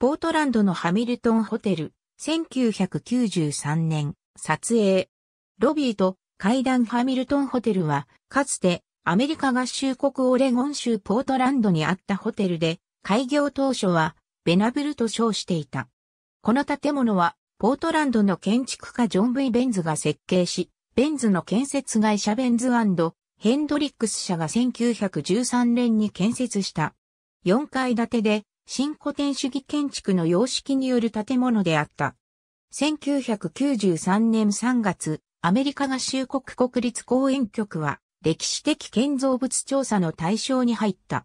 ポートランドのハミルトンホテル、1993年、撮影。ロビーと階段ハミルトンホテルは、かつてアメリカ合衆国オレゴン州ポートランドにあったホテルで、開業当初はベナブルと称していた。この建物は、ポートランドの建築家ジョン・ブイ・ベンズが設計し、ベンズの建設会社ベンズヘンドリックス社が1913年に建設した。4階建てで新古典主義建築の様式による建物であった。1993年3月、アメリカ合衆国国立公園局は歴史的建造物調査の対象に入った。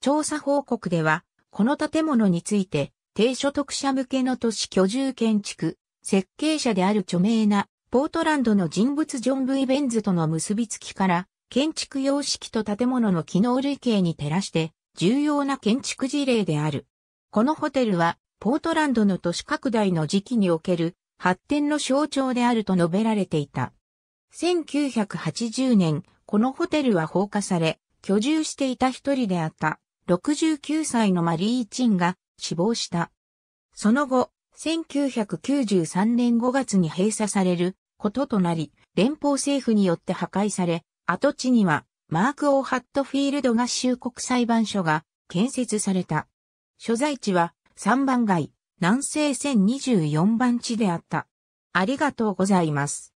調査報告では、この建物について、低所得者向けの都市居住建築、設計者である著名なポートランドの人物ジョン・ブイ・ベンズとの結びつきから、建築様式と建物の機能類型に照らして、重要な建築事例である。このホテルは、ポートランドの都市拡大の時期における発展の象徴であると述べられていた。1980年、このホテルは放火され、居住していた一人であった69歳のマリー・チンが死亡した。その後、1993年5月に閉鎖されることとなり、連邦政府によって破壊され、跡地にはマーク・オー・ハットフィールド合衆国裁判所が建設された。所在地は3番街、南西1024番地であった。ありがとうございます。